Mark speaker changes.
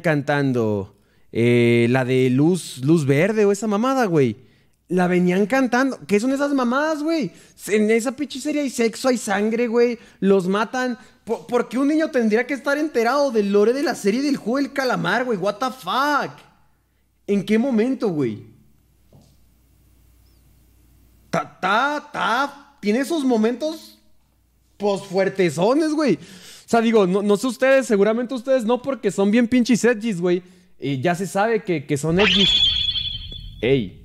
Speaker 1: cantando eh, la de luz, luz verde o esa mamada, güey. La venían cantando. ¿Qué son esas mamadas, güey? En esa pinche serie hay sexo, hay sangre, güey. Los matan. ¿Por, qué un niño tendría que estar enterado del lore de la serie del juego del calamar, güey? ¿What the fuck? ¿En qué momento, güey? Ta, ta, ta. Tiene esos momentos, pues, fuertezones, güey sea, digo, no, sé ustedes, seguramente ustedes no, porque son bien pinches edgys, güey. Y ya se sabe que, que son edgys. Ey.